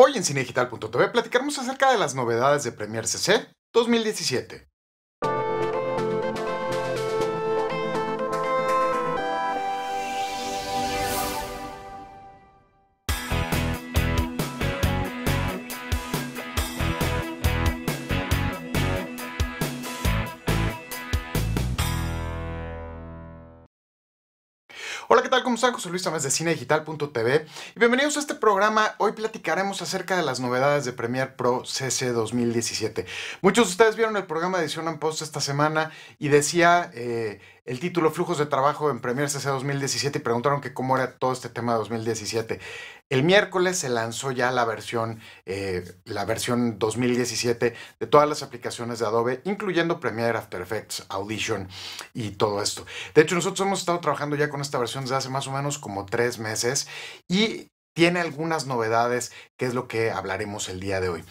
Hoy en cinedigital.tv platicaremos acerca de las novedades de Premiere CC 2017, ¿cómo están? José Luis Tamés de cinedigital.tv y bienvenidos a este programa. Hoy platicaremos acerca de las novedades de Premiere Pro CC 2017. Muchos de ustedes vieron el programa de edición en post esta semana y decía... Eh, el título Flujos de Trabajo en Premiere CC 2017 y preguntaron que cómo era todo este tema de 2017. El miércoles se lanzó ya la versión, eh, la versión 2017 de todas las aplicaciones de Adobe, incluyendo Premiere, After Effects, Audition y todo esto. De hecho, nosotros hemos estado trabajando ya con esta versión desde hace más o menos como tres meses y tiene algunas novedades, que es lo que hablaremos el día de hoy.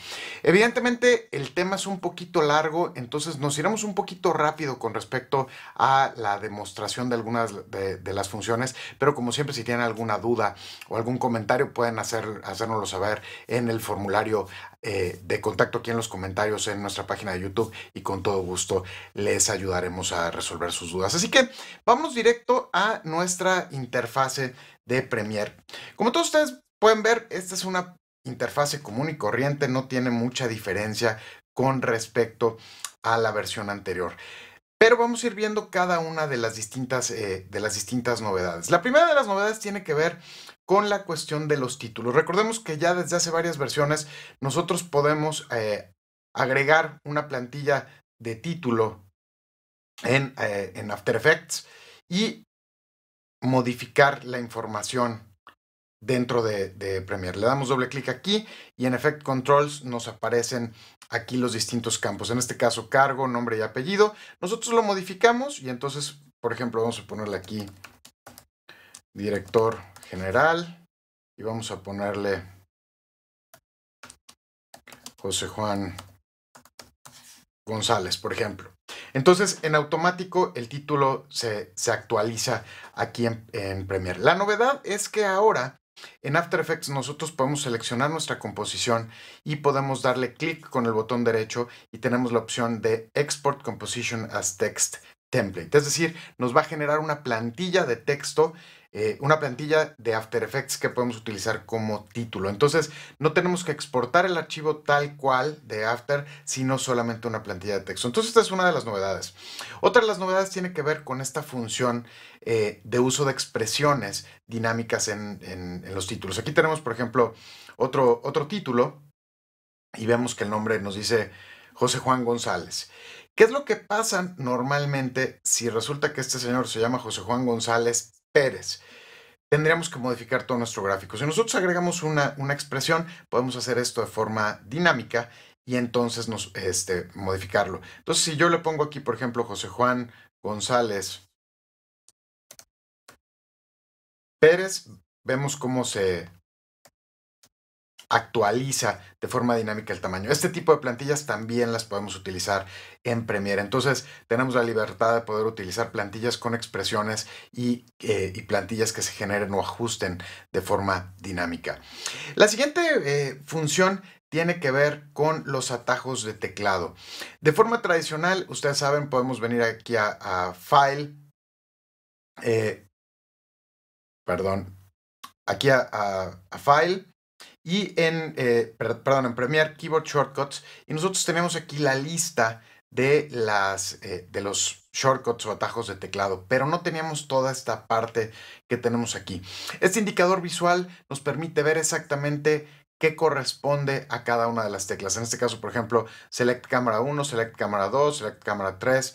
Evidentemente, el tema es un poquito largo, entonces nos iremos un poquito rápido con respecto a la demostración de algunas de, las funciones, pero como siempre, si tienen alguna duda o algún comentario, pueden hacer, hacérnoslo saber en el formulario eh, de contacto aquí en los comentarios en nuestra página de YouTube y con todo gusto les ayudaremos a resolver sus dudas. Así que vamos directo a nuestra interfase de Premiere. Como todos ustedes pueden ver, esta es una interfase común y corriente, no tiene mucha diferencia con respecto a la versión anterior. Pero vamos a ir viendo cada una de las distintas, eh, de las distintas novedades. La primera de las novedades tiene que ver con la cuestión de los títulos. Recordemos que ya desde hace varias versiones nosotros podemos eh, agregar una plantilla de título en, eh, en After Effects y modificar la información dentro de, Premiere. Le damos doble clic aquí y en Effect Controls nos aparecen aquí los distintos campos. En este caso, cargo, nombre y apellido. Nosotros lo modificamos y entonces, por ejemplo, vamos a ponerle aquí director general y vamos a ponerle José Juan González, por ejemplo. Entonces, en automático, el título se, actualiza aquí en, en Premiere. La novedad es que ahora en After Effects nosotros podemos seleccionar nuestra composición y podemos darle clic con el botón derecho y tenemos la opción de Export Composition as Text Template. Es decir, nos va a generar una plantilla de texto eh, una plantilla de After Effects que podemos utilizar como título. Entonces, no tenemos que exportar el archivo tal cual de After, sino solamente una plantilla de texto. Entonces, esta es una de las novedades. Otra de las novedades tiene que ver con esta función eh, de uso de expresiones dinámicas en, los títulos. Aquí tenemos, por ejemplo, otro, otro título y vemos que el nombre nos dice José Juan González. ¿Qué es lo que pasa normalmente si resulta que este señor se llama José Juan González Pérez? tendríamos que modificar todo nuestro gráfico. Si nosotros agregamos una, una expresión, podemos hacer esto de forma dinámica y entonces nos, este, modificarlo. Entonces, si yo le pongo aquí, por ejemplo, José Juan González Pérez, vemos cómo se, actualiza de forma dinámica el tamaño. Este tipo de plantillas también las podemos utilizar en Premiere. Entonces tenemos la libertad de poder utilizar plantillas con expresiones y, eh, plantillas que se generen o ajusten de forma dinámica. La siguiente eh, función tiene que ver con los atajos de teclado. De forma tradicional, ustedes saben, podemos venir aquí a, File, eh, perdón, aquí a File, y en, eh, perdón, en Premiere Keyboard Shortcuts. Y nosotros tenemos aquí la lista de, las, eh, de los shortcuts o atajos de teclado, pero no teníamos toda esta parte que tenemos aquí. Este indicador visual nos permite ver exactamente qué corresponde a cada una de las teclas. En este caso, por ejemplo, Select Cámara 1, Select Cámara 2, Select Cámara 3,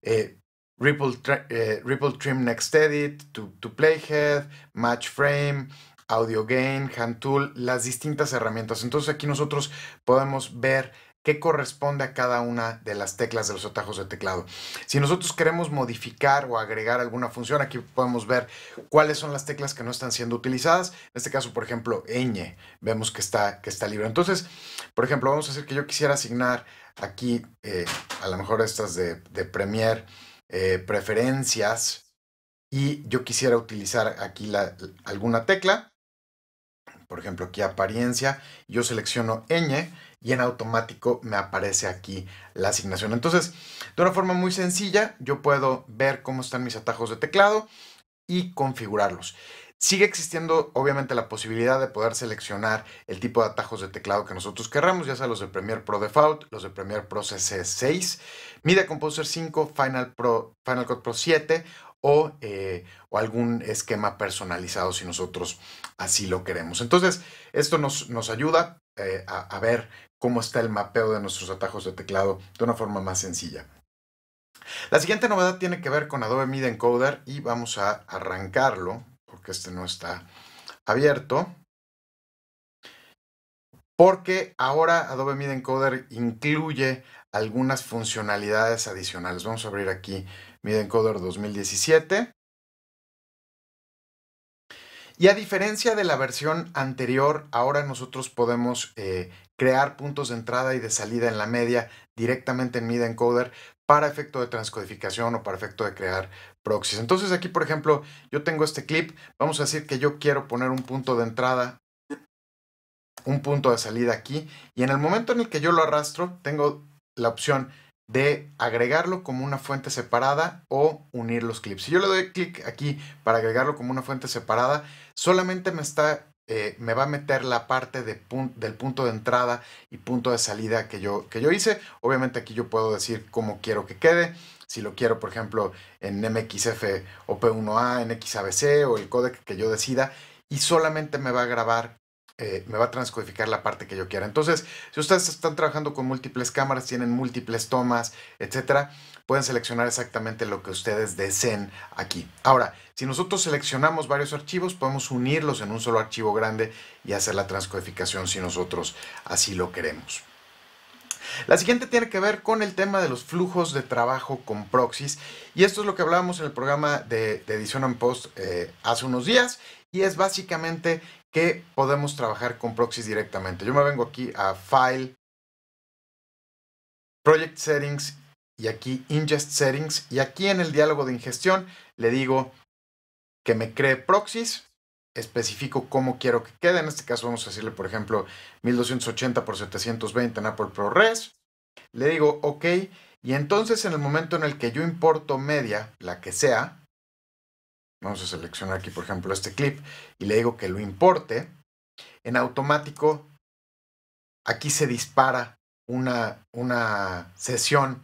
eh, Ripple, Trim Next Edit, to, to Playhead, Match Frame, Audio Gain, Hand Tool, las distintas herramientas. Entonces aquí nosotros podemos ver qué corresponde a cada una de las teclas de los atajos de teclado. Si nosotros queremos modificar o agregar alguna función, aquí podemos ver cuáles son las teclas que no están siendo utilizadas. En este caso, por ejemplo, ñ, vemos que está, que está libre. Entonces, por ejemplo, vamos a hacer que yo quisiera asignar aquí, eh, a lo mejor estas de, Premiere, eh, preferencias, y yo quisiera utilizar aquí alguna tecla. Por ejemplo, aquí apariencia, yo selecciono ñ y en automático me aparece aquí la asignación. Entonces, de una forma muy sencilla, yo puedo ver cómo están mis atajos de teclado y configurarlos. Sigue existiendo obviamente la posibilidad de poder seleccionar el tipo de atajos de teclado que nosotros querramos, ya sea los de Premiere Pro Default, los de Premiere Pro CC6, Media Composer 5, Final, Pro, Final Cut Pro 7 eh, o, algún esquema personalizado si nosotros así lo queremos. Entonces, esto nos, nos ayuda eh, a, ver cómo está el mapeo de nuestros atajos de teclado de una forma más sencilla. La siguiente novedad tiene que ver con Adobe Media Encoder y vamos a arrancarlo porque este no está abierto. Porque ahora Adobe Media Encoder incluye algunas funcionalidades adicionales. Vamos a abrir aquí encoder 2017. Y a diferencia de la versión anterior, ahora nosotros podemos eh, crear puntos de entrada y de salida en la media directamente en encoder para efecto de transcodificación o para efecto de crear proxies. Entonces aquí, por ejemplo, yo tengo este clip. Vamos a decir que yo quiero poner un punto de entrada, un punto de salida aquí. Y en el momento en el que yo lo arrastro, tengo la opción de agregarlo como una fuente separada o unir los clips. Si yo le doy clic aquí para agregarlo como una fuente separada, solamente me está eh, me va a meter la parte del punto de entrada y punto de salida que yo, que yo hice. Obviamente aquí yo puedo decir cómo quiero que quede. Si lo quiero, por ejemplo, en MXF o P1A, en XABC o el codec que yo decida. Y solamente me va a grabar eh, me va a transcodificar la parte que yo quiera. Entonces, si ustedes están trabajando con múltiples cámaras, tienen múltiples tomas, etcétera, pueden seleccionar exactamente lo que ustedes deseen aquí. Ahora, si nosotros seleccionamos varios archivos, podemos unirlos en un solo archivo grande y hacer la transcodificación si nosotros así lo queremos. La siguiente tiene que ver con el tema de los flujos de trabajo con proxies y esto es lo que hablábamos en el programa de, edición en post eh, hace unos días y es básicamente que podemos trabajar con proxies directamente. Yo me vengo aquí a File, Project Settings y aquí Ingest Settings. Y aquí en el diálogo de ingestión le digo que me cree proxies, especifico cómo quiero que quede. En este caso vamos a decirle, por ejemplo, 1280 x 720 en Apple ProRes. Le digo OK y entonces en el momento en el que yo importo media, la que sea, vamos a seleccionar aquí, por ejemplo, este clip y le digo que lo importe, en automático aquí se dispara una, una sesión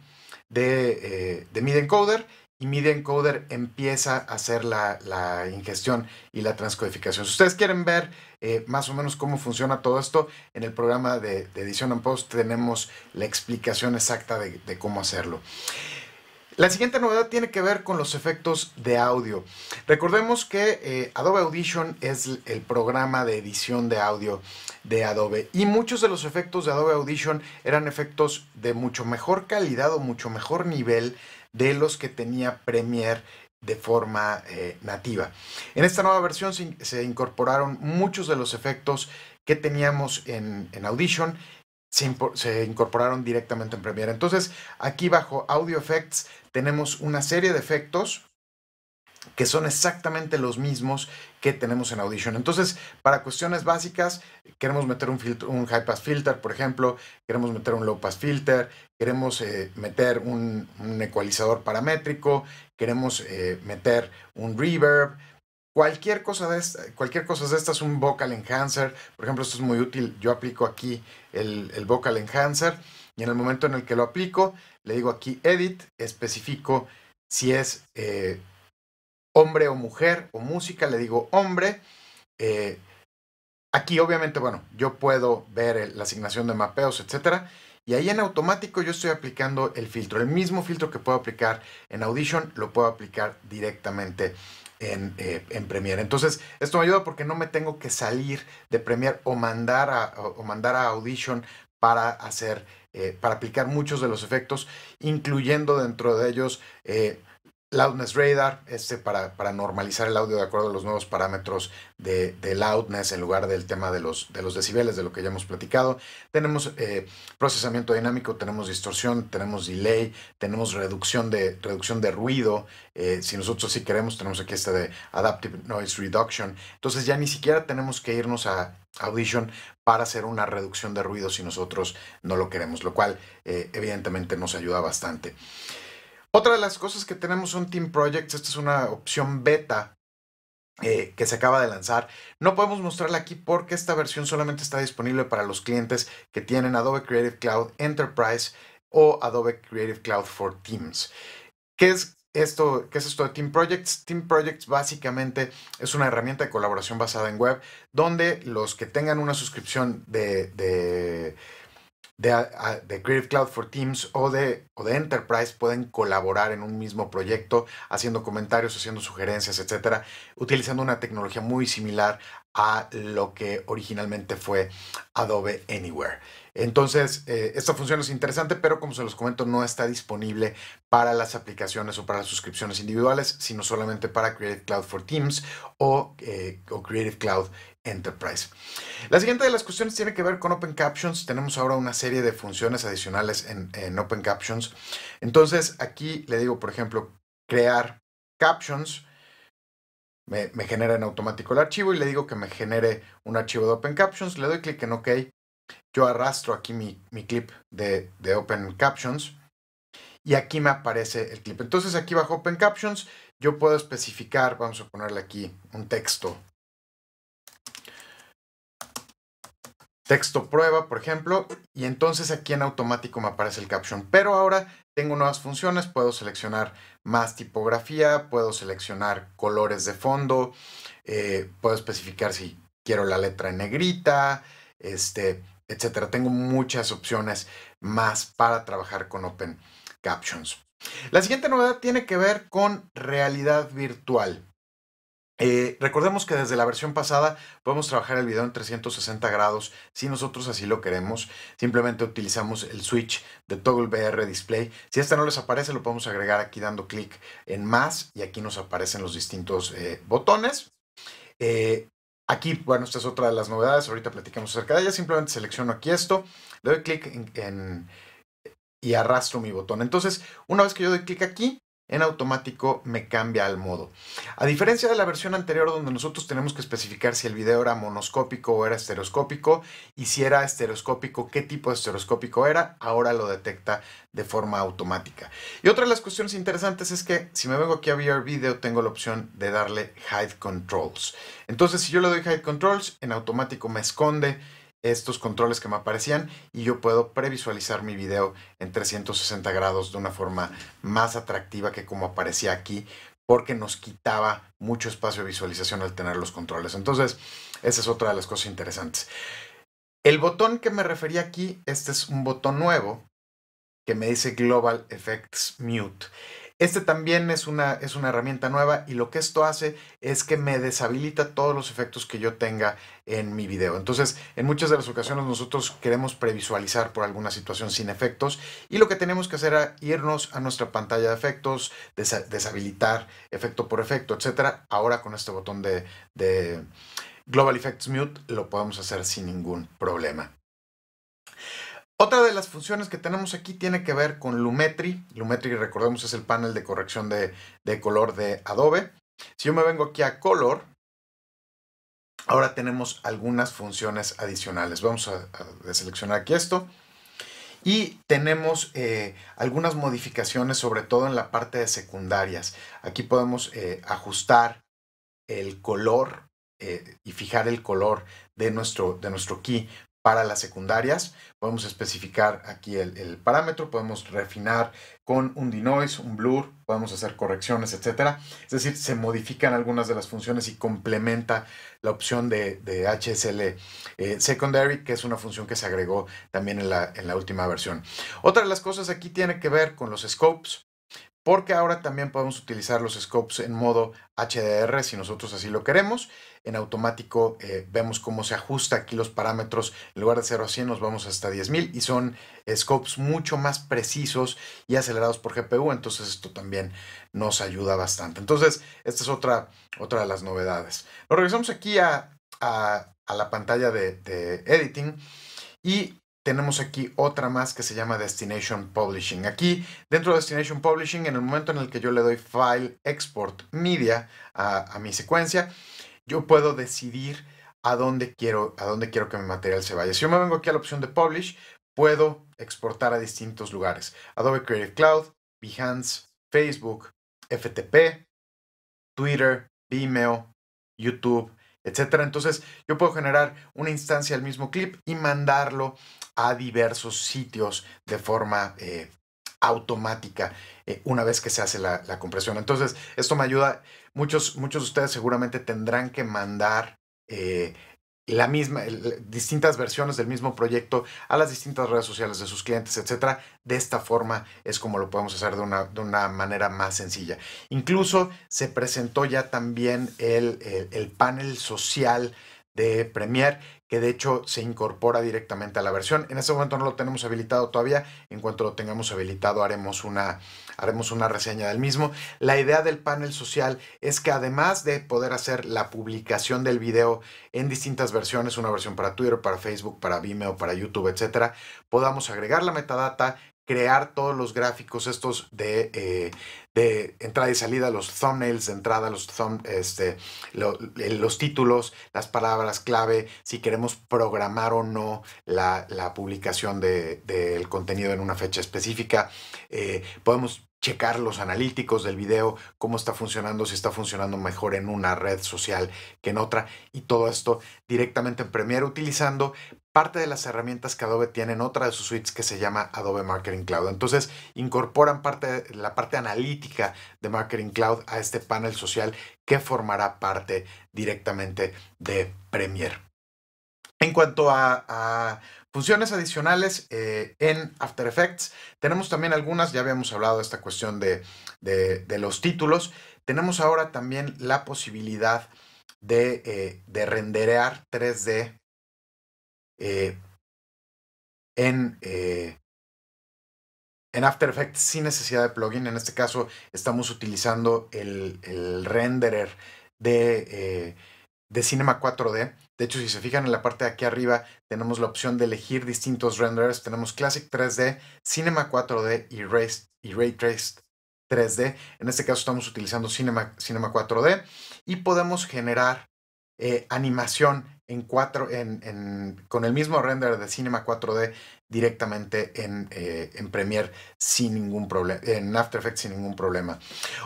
de, eh, encoder y y encoder empieza a hacer la, ingestión y la transcodificación. Si ustedes quieren ver eh, más o menos cómo funciona todo esto, en el programa de, edición en post tenemos la explicación exacta de cómo hacerlo. La siguiente novedad tiene que ver con los efectos de audio. Recordemos que eh, Adobe Audition es el programa de edición de audio de Adobe y muchos de los efectos de Adobe Audition eran efectos de mucho mejor calidad o mucho mejor nivel de los que tenía Premiere de forma eh, nativa. En esta nueva versión se, incorporaron muchos de los efectos que teníamos en, Audition se, incorporaron directamente en Premiere. Entonces, aquí bajo Audio Effects tenemos una serie de efectos que son exactamente los mismos que tenemos en Audition. Entonces, para cuestiones básicas, queremos meter un, un high pass filter, por ejemplo, queremos meter un low pass filter, queremos eh, meter un, ecualizador paramétrico, queremos eh, meter un reverb, Cualquier cosa, de estas cualquier cosa de es un vocal enhancer. Por ejemplo, esto es muy útil. Yo aplico aquí el, vocal enhancer y en el momento en el que lo aplico, le digo aquí edit, especifico si es eh, hombre o mujer o música, le digo hombre. Eh, aquí obviamente, bueno, yo puedo ver la asignación de mapeos, etcétera. Y ahí en automático yo estoy aplicando el filtro. El mismo filtro que puedo aplicar en Audition lo puedo aplicar directamente eh, en, Premiere. Entonces, esto me ayuda porque no me tengo que salir de Premiere o mandar a, o mandar a Audition para hacer, eh, para aplicar muchos de los efectos, incluyendo dentro de ellos eh, Loudness Radar, este para, para, normalizar el audio de acuerdo a los nuevos parámetros de, loudness en lugar del tema de los, de los decibeles, de lo que ya hemos platicado. Tenemos eh, procesamiento dinámico, tenemos distorsión, tenemos delay, tenemos reducción de, reducción de ruido. Eh, si nosotros sí queremos, tenemos aquí este de Adaptive Noise Reduction. Entonces ya ni siquiera tenemos que irnos a Audition para hacer una reducción de ruido si nosotros no lo queremos, lo cual eh, evidentemente nos ayuda bastante. Otra de las cosas que tenemos son Team Projects. Esta es una opción beta eh, que se acaba de lanzar. No podemos mostrarla aquí porque esta versión solamente está disponible para los clientes que tienen Adobe Creative Cloud Enterprise o Adobe Creative Cloud for Teams. ¿Qué es esto, es esto de Team Projects? Team Projects básicamente es una herramienta de colaboración basada en web donde los que tengan una suscripción de de, de, Creative Cloud for Teams o de, o de Enterprise pueden colaborar en un mismo proyecto, haciendo comentarios, haciendo sugerencias, etcétera, utilizando una tecnología muy similar a lo que originalmente fue Adobe Anywhere. Entonces, eh, esta función es interesante, pero como se los comento, no está disponible para las aplicaciones o para las suscripciones individuales, sino solamente para Creative Cloud for Teams o, eh, Creative Cloud Enterprise. La siguiente de las cuestiones tiene que ver con Open Captions. Tenemos ahora una serie de funciones adicionales en, Open Captions. Entonces, aquí le digo, por ejemplo, crear captions. me, genera en automático el archivo y le digo que me genere un archivo de Open Captions. Le doy clic en OK yo arrastro aquí mi, clip de, Open Captions y aquí me aparece el clip. Entonces aquí bajo Open Captions yo puedo especificar, vamos a ponerle aquí un texto. Texto prueba, por ejemplo, y entonces aquí en automático me aparece el caption. Pero ahora tengo nuevas funciones, puedo seleccionar más tipografía, puedo seleccionar colores de fondo, eh, puedo especificar si quiero la letra en negrita, este, etcétera. Tengo muchas opciones más para trabajar con Open Captions. La siguiente novedad tiene que ver con realidad virtual. Eh, recordemos que desde la versión pasada podemos trabajar el video en 360 grados si nosotros así lo queremos. Simplemente utilizamos el switch de Toggle VR Display. Si este no les aparece, lo podemos agregar aquí dando clic en más y aquí nos aparecen los distintos eh, botones. Eh, Aquí, bueno, esta es otra de las novedades, ahorita platicamos acerca de ella, simplemente selecciono aquí esto, le doy clic en, y arrastro mi botón. Entonces, una vez que yo doy clic aquí, en automático me cambia al modo. A diferencia de la versión anterior donde nosotros tenemos que especificar si el video era monoscópico o era estereoscópico y si era estereoscópico, qué tipo de estereoscópico era, ahora lo detecta de forma automática. Y otra de las cuestiones interesantes es que si me vengo aquí a VR Video tengo la opción de darle Hide Controls. Entonces si yo le doy Hide Controls, en automático me esconde estos controles que me aparecían y yo puedo previsualizar mi video en 360 grados de una forma más atractiva que como aparecía aquí porque nos quitaba mucho espacio de visualización al tener los controles. Entonces, esa es otra de las cosas interesantes. El botón que me refería aquí, este es un botón nuevo que me dice Global Effects Mute. Este también es una, es una herramienta nueva y lo que esto hace es que me deshabilita todos los efectos que yo tenga en mi video. Entonces, en muchas de las ocasiones nosotros queremos previsualizar por alguna situación sin efectos y lo que tenemos que hacer es irnos a nuestra pantalla de efectos, deshabilitar efecto por efecto, etc. Ahora con este botón de Global Effects Mute lo podemos hacer sin ningún problema. Otra de las funciones que tenemos aquí tiene que ver con Lumetri. Lumetri, recordemos, es el panel de corrección de, color de Adobe. Si yo me vengo aquí a Color, ahora tenemos algunas funciones adicionales. Vamos a, deseleccionar aquí esto. Y tenemos eh, algunas modificaciones, sobre todo en la parte de secundarias. Aquí podemos eh, ajustar el color eh, y fijar el color de nuestro, de nuestro key para las secundarias. Podemos especificar aquí el, parámetro, podemos refinar con un denoise, un blur, podemos hacer correcciones, etc. Es decir, se modifican algunas de las funciones y complementa la opción de, HSL eh, Secondary, que es una función que se agregó también en la, en la última versión. Otra de las cosas aquí tiene que ver con los scopes porque ahora también podemos utilizar los scopes en modo HDR si nosotros así lo queremos. En automático eh, vemos cómo se ajusta aquí los parámetros. En lugar de 0 a 100 nos vamos hasta 10.000 y son scopes mucho más precisos y acelerados por GPU. Entonces esto también nos ayuda bastante. Entonces esta es otra, otra de las novedades. Nos regresamos aquí a, la pantalla de, de editing y tenemos aquí otra más que se llama Destination Publishing. Aquí, dentro de Destination Publishing, en el momento en el que yo le doy File Export Media a, mi secuencia, yo puedo decidir a dónde, quiero, a dónde quiero que mi material se vaya. Si yo me vengo aquí a la opción de Publish, puedo exportar a distintos lugares. Adobe Creative Cloud, Behance, Facebook, FTP, Twitter, Vimeo, YouTube, etcétera. Entonces yo puedo generar una instancia del mismo clip y mandarlo a diversos sitios de forma eh, automática eh, una vez que se hace la, compresión. Entonces esto me ayuda, muchos, muchos de ustedes seguramente tendrán que mandar eh, la misma, distintas versiones del mismo proyecto a las distintas redes sociales de sus clientes, etcétera. De esta forma es como lo podemos hacer de una, manera más sencilla. Incluso se presentó ya también el, el panel social de Premier que de hecho se incorpora directamente a la versión. En este momento no lo tenemos habilitado todavía, en cuanto lo tengamos habilitado haremos una, haremos una reseña del mismo. La idea del panel social es que además de poder hacer la publicación del video en distintas versiones, una versión para Twitter, para Facebook, para Vimeo, para YouTube, etc., podamos agregar la metadata, crear todos los gráficos estos eh, de, entrada y salida, los thumbnails de entrada, los, este, eh, los títulos, las palabras clave, si queremos programar o no la, publicación del contenido en una fecha específica. Eh, podemos checar los analíticos del video, cómo está funcionando, si está funcionando mejor en una red social que en otra y todo esto directamente en Premiere utilizando parte de las herramientas que Adobe tiene en otra de sus suites que se llama Adobe Marketing Cloud. Entonces incorporan parte, la parte analítica de Marketing Cloud a este panel social que formará parte directamente de Premiere. En cuanto a, funciones adicionales eh, en After Effects, tenemos también algunas, ya habíamos hablado de esta cuestión de, los títulos, tenemos ahora también la posibilidad de, eh, de renderear 3D eh, en, After Effects sin necesidad de plugin. En este caso estamos utilizando el, renderer de Cinema 4D de hecho, si se fijan en la parte de aquí arriba, tenemos la opción de elegir distintos renders. Tenemos Classic 3D, Cinema 4D y Ray, y Traced 3D. En este caso estamos utilizando Cinema, 4D y podemos generar eh, animación en en, con el mismo render de Cinema 4D directamente en, eh, en Premiere sin ningún problema, en After Effects sin ningún problema.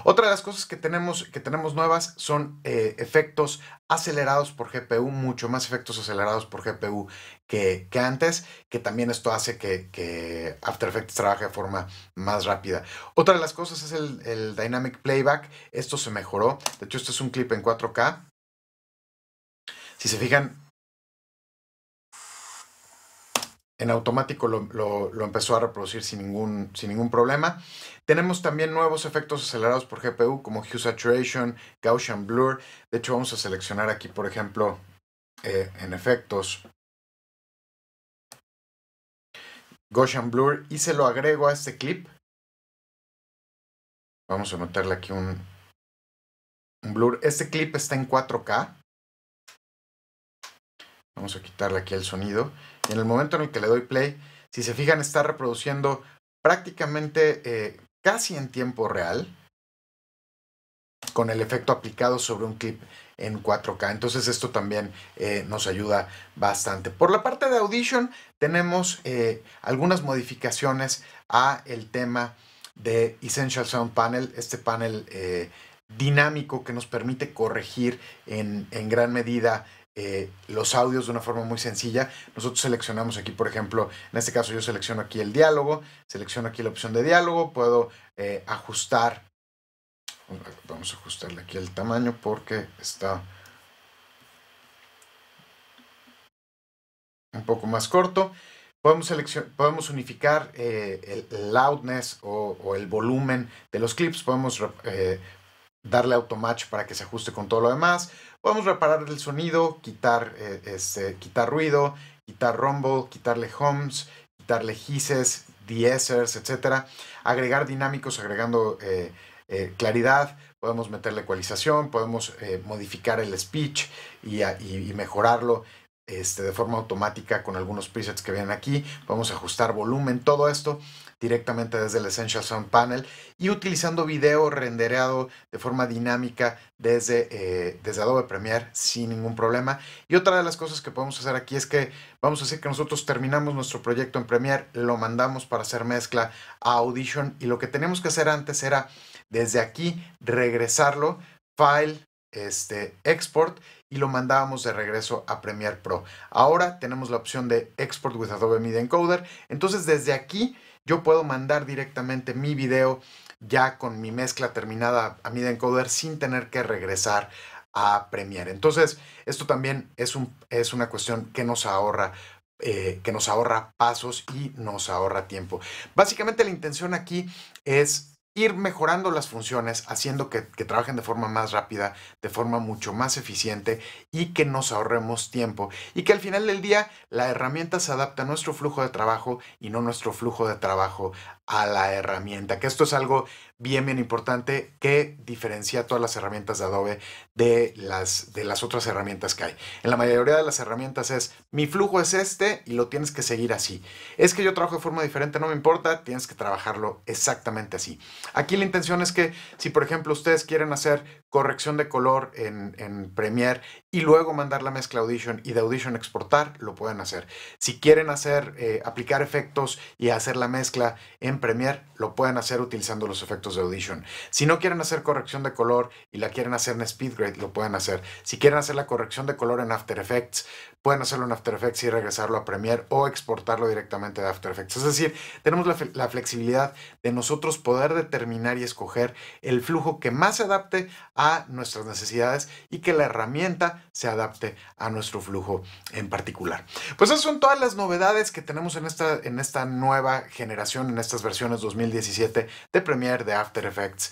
Otra de las cosas que tenemos, que tenemos nuevas son eh, efectos acelerados por GPU, mucho más efectos acelerados por GPU que, que antes, que también esto hace que, que, After Effects trabaje de forma más rápida. Otra de las cosas es el, el Dynamic Playback, esto se mejoró, de hecho este es un clip en 4K, si se fijan, en automático lo, empezó a reproducir sin ningún, sin ningún problema. Tenemos también nuevos efectos acelerados por GPU como Hue Saturation, Gaussian Blur. De hecho, vamos a seleccionar aquí, por ejemplo, eh, en efectos, Gaussian Blur y se lo agrego a este clip. Vamos a notarle aquí un, un blur. Este clip está en 4K. Vamos a quitarle aquí el sonido. en el momento en el que le doy play, si se fijan, está reproduciendo prácticamente eh, casi en tiempo real con el efecto aplicado sobre un clip en 4K. Entonces esto también eh, nos ayuda bastante. Por la parte de Audition tenemos eh, algunas modificaciones a el tema de Essential Sound Panel, este panel dinámico que nos permite corregir en, en gran medida eh, los audios de una forma muy sencilla. Nosotros seleccionamos aquí, por ejemplo, en este caso yo selecciono aquí el diálogo, selecciono aquí la opción de diálogo, puedo eh, ajustar, vamos a ajustarle aquí el tamaño porque está un poco más corto. Podemos, podemos unificar eh, el loudness o, o, el volumen de los clips, podemos darle automatch para que se ajuste con todo lo demás. Podemos reparar el sonido, quitar, eh, este, quitar ruido, quitar rumble, quitarle homes, quitarle hises, diesers, etc. Agregar dinámicos agregando eh, eh, claridad, podemos meterle ecualización, podemos modificar el speech y, mejorarlo. Este, de forma automática con algunos presets que vienen aquí, podemos ajustar volumen, todo esto directamente desde el Essential Sound Panel y utilizando video rendereado de forma dinámica desde, eh, desde Adobe Premiere sin ningún problema. Y otra de las cosas que podemos hacer aquí es que vamos a decir que nosotros terminamos nuestro proyecto en Premiere, lo mandamos para hacer mezcla a Audition y lo que tenemos que hacer antes era desde aquí regresarlo, File, este, Export y lo mandábamos de regreso a Premiere Pro. Ahora tenemos la opción de Export with Adobe Media Encoder. Entonces desde aquí yo puedo mandar directamente mi video ya con mi mezcla terminada a mi encoder sin tener que regresar a Premiere. Entonces, esto también es, una cuestión que nos ahorra eh, que nos ahorra pasos y nos ahorra tiempo. Básicamente la intención aquí es ir mejorando las funciones, haciendo que, trabajen de forma más rápida, de forma mucho más eficiente y que nos ahorremos tiempo. Y que al final del día la herramienta se adapta a nuestro flujo de trabajo y no nuestro flujo de trabajo a la herramienta, que esto es algo bien, bien importante que diferencia todas las herramientas de Adobe de las, de las otras herramientas que hay. En la mayoría de las herramientas es, mi flujo es este y lo tienes que seguir así. Es que yo trabajo de forma diferente, no me importa, tienes que trabajarlo exactamente así. Aquí la intención es que si, por ejemplo, ustedes quieren hacer corrección de color en, Premiere y luego mandar la mezcla Audition y de Audition exportar, lo pueden hacer. Si quieren hacer, eh, aplicar efectos y hacer la mezcla en Premier Premiere, lo pueden hacer utilizando los efectos de Audition. Si no quieren hacer corrección de color y la quieren hacer en SpeedGrade, lo pueden hacer. Si quieren hacer la corrección de color en After Effects, pueden hacerlo en After Effects y regresarlo a Premiere o exportarlo directamente de After Effects. Es decir, tenemos la, flexibilidad de nosotros poder determinar y escoger el flujo que más se adapte a nuestras necesidades y que la herramienta se adapte a nuestro flujo en particular. Pues esas son todas las novedades que tenemos en esta, en esta nueva generación, en estas versiones 2017 de Premiere, de After Effects